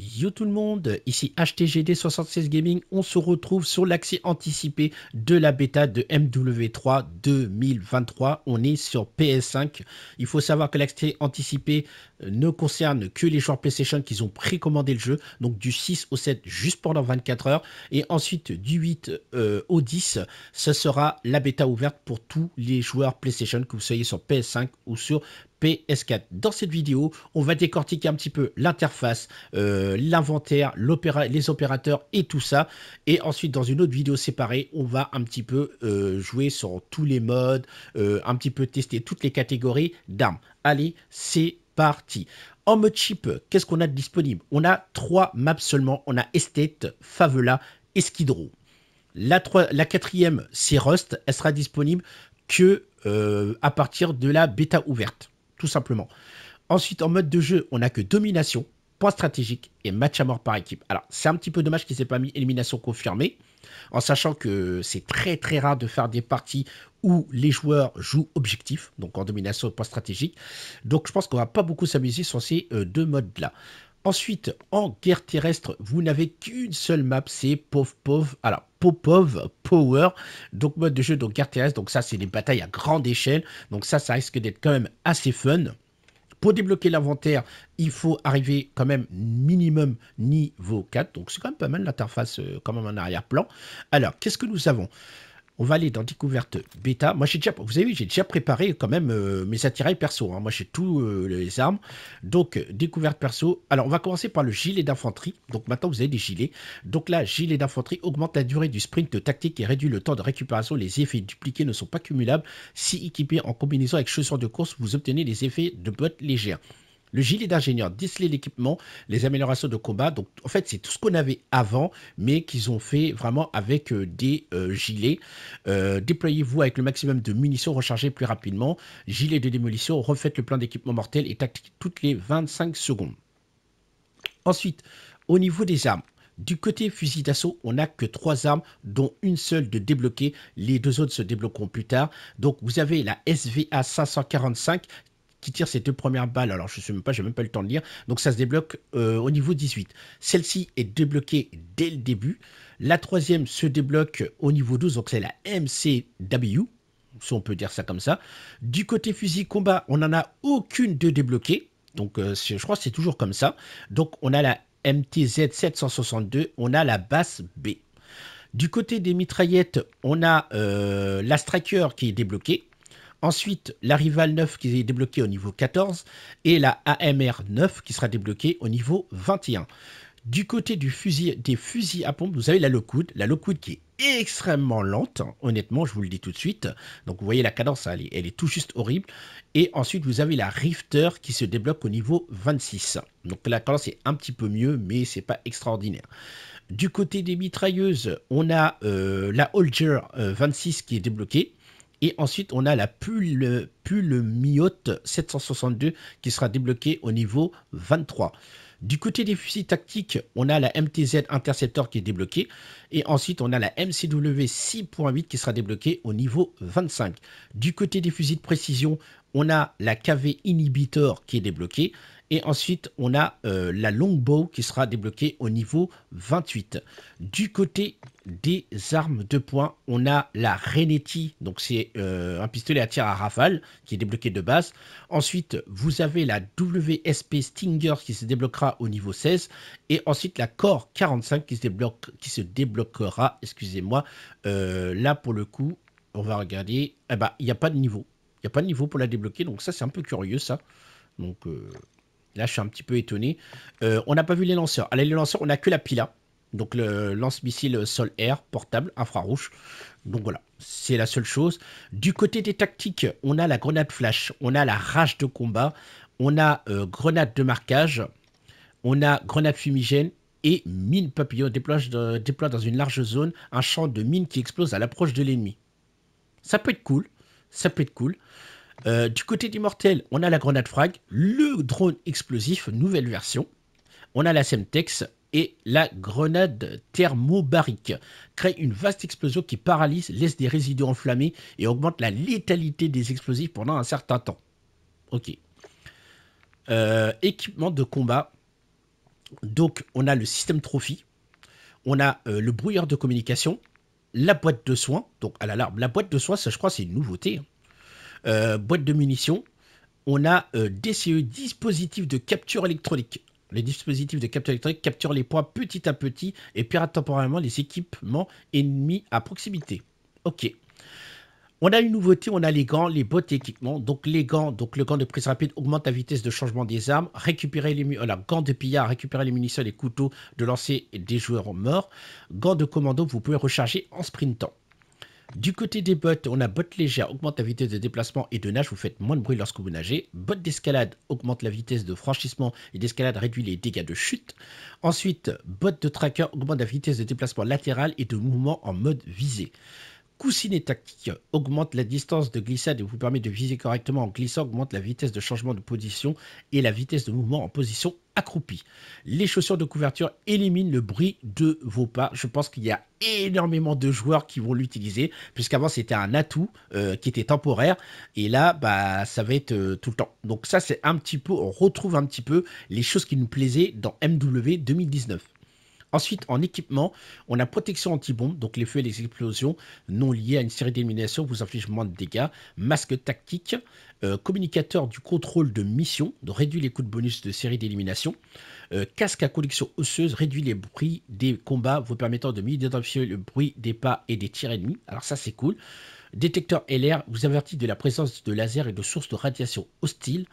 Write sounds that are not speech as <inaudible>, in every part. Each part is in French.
Yo tout le monde, ici HTGD76 Gaming, on se retrouve sur l'accès anticipé de la bêta de MW3 2023, on est sur PS5. Il faut savoir que l'accès anticipé euh, ne concerne que les joueurs PlayStation qui ont précommandé le jeu, donc du 6 au 7 juste pendant 24 heures, et ensuite du 8 euh, au 10, ce sera la bêta ouverte pour tous les joueurs PlayStation, que vous soyez sur PS5 ou sur PS4. Dans cette vidéo, on va décortiquer un petit peu l'interface, euh, l'inventaire, les opérateurs et tout ça. Et ensuite, dans une autre vidéo séparée, on va un petit peu euh, jouer sur tous les modes, euh, un petit peu tester toutes les catégories d'armes. Allez, c'est parti. En mode chip, qu'est-ce qu'on a de disponible On a trois maps seulement. On a Estate, Favela et Skidrow. La, quatrième, c'est Rust. Elle sera disponible que à partir de la bêta ouverte tout simplement. Ensuite, en mode de jeu, on n'a que domination, point stratégique et match à mort par équipe. Alors, c'est un petit peu dommage qu'il ne s'est pas mis élimination confirmée, en sachant que c'est très très rare de faire des parties où les joueurs jouent objectif, donc en domination point stratégique. Donc, je pense qu'on va pas beaucoup s'amuser sur ces euh, deux modes-là. Ensuite, en guerre terrestre, vous n'avez qu'une seule map, c'est Pov Alors, Popov Power, donc mode de jeu, donc guerre terrestre. Donc ça, c'est des batailles à grande échelle. Donc ça, ça risque d'être quand même assez fun. Pour débloquer l'inventaire, il faut arriver quand même minimum niveau 4. Donc c'est quand même pas mal l'interface, euh, quand même en arrière-plan. Alors, qu'est-ce que nous avons on va aller dans découverte bêta. Moi, j'ai déjà, vous avez vu, j'ai déjà préparé quand même euh, mes attirails perso. Hein. Moi, j'ai tous euh, les armes. Donc, découverte perso. Alors, on va commencer par le gilet d'infanterie. Donc, maintenant, vous avez des gilets. Donc là, gilet d'infanterie augmente la durée du sprint tactique et réduit le temps de récupération. Les effets dupliqués ne sont pas cumulables. Si équipé en combinaison avec chaussures de course, vous obtenez les effets de bottes légères. Le gilet d'ingénieur, déceler l'équipement, les améliorations de combat. Donc, en fait, c'est tout ce qu'on avait avant, mais qu'ils ont fait vraiment avec euh, des euh, gilets. Euh, déployez-vous avec le maximum de munitions, rechargées plus rapidement. Gilet de démolition, refaites le plan d'équipement mortel et tactique toutes les 25 secondes. Ensuite, au niveau des armes. Du côté fusil d'assaut, on n'a que trois armes, dont une seule de débloquer. Les deux autres se débloqueront plus tard. Donc vous avez la SVA 545 qui tire ses deux premières balles. Alors, je sais même pas, j'ai même pas eu le temps de lire. Donc, ça se débloque euh, au niveau 18. Celle-ci est débloquée dès le début. La troisième se débloque au niveau 12, donc c'est la MCW, si on peut dire ça comme ça. Du côté fusil combat, on n'en a aucune de débloquée. Donc, euh, je crois que c'est toujours comme ça. Donc, on a la MTZ 762, on a la basse B. Du côté des mitraillettes, on a euh, la Striker qui est débloquée. Ensuite, la Rival 9 qui est débloquée au niveau 14 et la AMR 9 qui sera débloquée au niveau 21. Du côté du fusil, des fusils à pompe, vous avez la Lockwood, la Lockwood qui est extrêmement lente, honnêtement, je vous le dis tout de suite. Donc vous voyez la cadence, elle est, tout juste horrible. Et ensuite, vous avez la Rifter qui se débloque au niveau 26. Donc la cadence est un petit peu mieux, mais c'est pas extraordinaire. Du côté des mitrailleuses, on a euh, la Holger 26 euh, qui est débloquée. Et ensuite, on a la pull, pull Miote 762 qui sera débloquée au niveau 23. Du côté des fusils tactiques, on a la MTZ Interceptor qui est débloquée. Et ensuite, on a la MCW 6.8 qui sera débloquée au niveau 25. Du côté des fusils de précision, on a la KV Inhibitor qui est débloquée. Et ensuite, on a euh, la longbow qui sera débloquée au niveau 28. Du côté des armes de poing, on a la Renetti, donc c'est euh, un pistolet à tir à rafale qui est débloqué de base. Ensuite, vous avez la WSP Stinger qui se débloquera au niveau 16. Et ensuite, la Core 45 qui se, débloque, qui se débloquera, excusez-moi. Euh, là, pour le coup, on va regarder. Eh ben, il n'y a pas de niveau. Il n'y a pas de niveau pour la débloquer, donc ça, c'est un peu curieux, ça. Donc, Là, je suis un petit peu étonné. Euh, on n'a pas vu les lanceurs. Allez, les lanceurs, on n'a que la Pila. Donc le lance-missile sol-air, portable, infrarouge. Donc voilà, c'est la seule chose. Du côté des tactiques, on a la grenade flash, on a la rage de combat, on a euh, grenade de marquage, on a grenade fumigène et mine papillon déploie, déploie dans une large zone un champ de mines qui explose à l'approche de l'ennemi. Ça peut être cool, ça peut être cool. Euh, du côté mortels, on a la grenade frag, le drone explosif, nouvelle version. On a la Semtex et la grenade thermobarique. Crée une vaste explosion qui paralyse, laisse des résidus enflammés et augmente la létalité des explosifs pendant un certain temps. Ok. Euh, équipement de combat. Donc, on a le système trophy. On a euh, le brouilleur de communication. La boîte de soins. Donc, ah à l'alarme, la boîte de soins, ça, je crois, c'est une nouveauté. Hein. Euh, boîte de munitions. On a euh, DCE, dispositif de capture électronique. Les dispositifs de capture électronique capturent les poids petit à petit et piratent temporairement les équipements ennemis à proximité. Ok. On a une nouveauté, on a les gants, les bottes et équipements. Donc les gants, donc le gant de prise rapide augmente la vitesse de changement des armes, récupérer les euh, gants de pillard, récupérer les munitions, et les couteaux de lancer des joueurs morts. Gants de commando, vous pouvez recharger en sprintant. Du côté des bottes, on a botte légère, augmente la vitesse de déplacement et de nage, vous faites moins de bruit lorsque vous nagez. Botte d'escalade, augmente la vitesse de franchissement et d'escalade, réduit les dégâts de chute. Ensuite, bottes de tracker, augmente la vitesse de déplacement latéral et de mouvement en mode visé. Coussinet tactique augmente la distance de glissade et vous permet de viser correctement en glissant, augmente la vitesse de changement de position et la vitesse de mouvement en position accroupi. Les chaussures de couverture éliminent le bruit de vos pas. Je pense qu'il y a énormément de joueurs qui vont l'utiliser, puisqu'avant c'était un atout euh, qui était temporaire, et là bah ça va être euh, tout le temps. Donc ça c'est un petit peu, on retrouve un petit peu les choses qui nous plaisaient dans MW 2019. Ensuite, en équipement, on a protection anti-bombe, donc les feux et les explosions non liés à une série d'éliminations vous infligent moins de dégâts. Masque tactique, euh, communicateur du contrôle de mission, donc réduit les coûts de bonus de série d'élimination. Euh, casque à collection osseuse réduit les bruits des combats, vous permettant de mieux identifier le bruit des pas et des tirs ennemis. Alors ça c'est cool. Détecteur LR vous avertit de la présence de lasers et de sources de radiation hostiles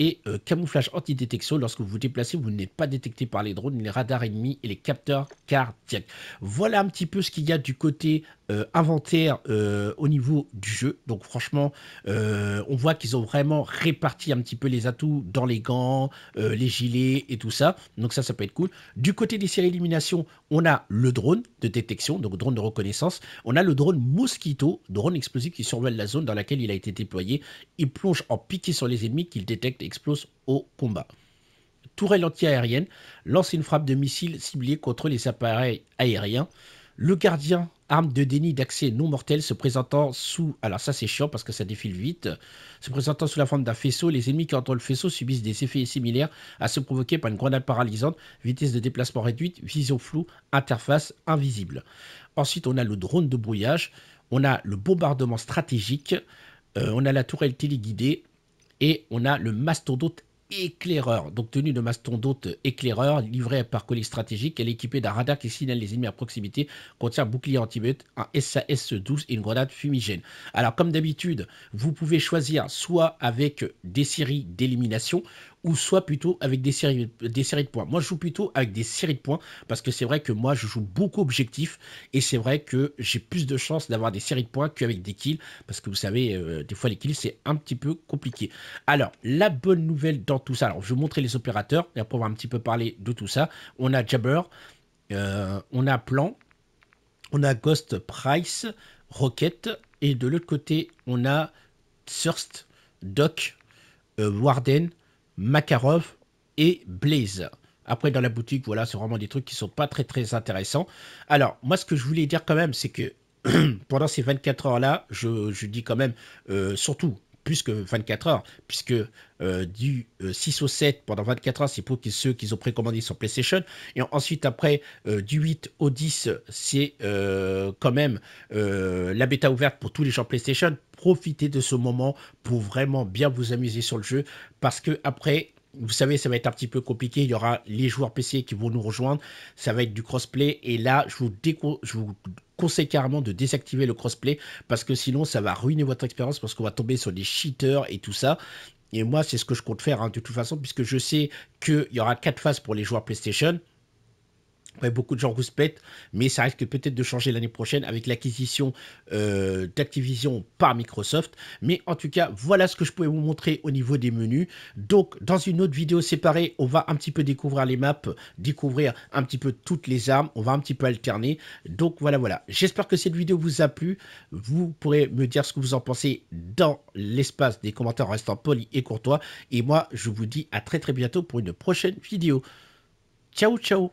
et euh, camouflage anti-détection. Lorsque vous vous déplacez, vous n'êtes pas détecté par les drones, les radars ennemis et les capteurs cardiaques. Voilà un petit peu ce qu'il y a du côté euh, inventaire euh, au niveau du jeu. Donc franchement, on voit qu'ils ont vraiment réparti un petit peu les atouts dans les gants, les gilets et tout ça. Donc ça, ça peut être cool. Du côté des séries d'élimination, on a le drone de détection, donc drone de reconnaissance. On a le drone Mosquito, drone explosif qui survole la zone dans laquelle il a été déployé. Il plonge en piqué sur les ennemis qu'il détecte explose au combat. Tourelle aérienne lance une frappe de missile ciblée contre les appareils aériens. Le gardien, arme de déni d'accès non mortel, se présentant sous. Alors, ça, c'est chiant parce que ça défile vite. Se présentant sous la forme d'un faisceau, les ennemis qui entrent le faisceau subissent des effets similaires à ceux provoqués par une grenade paralysante, vitesse de déplacement réduite, vision floue, interface invisible. Ensuite, on a le drone de brouillage on a le bombardement stratégique, euh, on a la tourelle téléguidée, et on a le mastodonte éclaireur. Donc, tenu de mastodonte éclaireur, livré par colis stratégique, elle est équipée d'un radar qui signale les ennemis à proximité, contient un bouclier anti-but, un SAS-12 et une grenade fumigène. Alors, comme d'habitude, vous pouvez choisir soit avec des séries d'élimination ou soit plutôt avec des séries, des séries de points. Moi, je joue plutôt avec des séries de points parce que c'est vrai que moi, je joue beaucoup objectif et c'est vrai que j'ai plus de chances d'avoir des séries de points qu'avec des kills parce que vous savez, euh, des fois, les kills, c'est un petit peu compliqué. Alors, la bonne nouvelle dans tout ça, alors je vais vous montrer les opérateurs et après, on va un petit peu parler de tout ça. On a Jabber, euh, on a Plan, on a Ghost Price, Rocket et de l'autre côté, on a Thirst, Doc, euh, Warden, Makarov et Blaze. Après, dans la boutique, voilà, c'est vraiment des trucs qui sont pas très très intéressants. Alors, moi, ce que je voulais dire quand même, c'est que <clears throat> pendant ces 24 heures-là, je, dis quand même, euh, surtout plus que 24 heures, puisque euh, du 6 euh, au 7 pendant 24 heures, c'est pour ceux qui ont précommandé sur PlayStation. Et ensuite, après, euh, du 8 au 10, c'est quand même la bêta ouverte pour tous les gens PlayStation. Profitez de ce moment pour vraiment bien vous amuser sur le jeu, parce que après, vous savez, ça va être un petit peu compliqué. Il y aura les joueurs PC qui vont nous rejoindre. Ça va être du crossplay. Et là, je vous, conseille carrément de désactiver le crossplay parce que sinon, ça va ruiner votre expérience parce qu'on va tomber sur des cheaters et tout ça. Et moi, c'est ce que je compte faire hein, de toute façon, puisque je sais qu'il y aura quatre phases pour les joueurs PlayStation beaucoup de gens vous pètent, mais ça risque peut-être de changer l'année prochaine avec l'acquisition euh, d'Activision par Microsoft. Mais en tout cas, voilà ce que je pouvais vous montrer au niveau des menus. Donc, dans une autre vidéo séparée, on va un petit peu découvrir les maps, découvrir un petit peu toutes les armes, on va un petit peu alterner. Donc, voilà, voilà. J'espère que cette vidéo vous a plu. Vous pourrez me dire ce que vous en pensez dans l'espace des commentaires en restant poli et courtois. Et moi, je vous dis à très très bientôt pour une prochaine vidéo. Ciao, ciao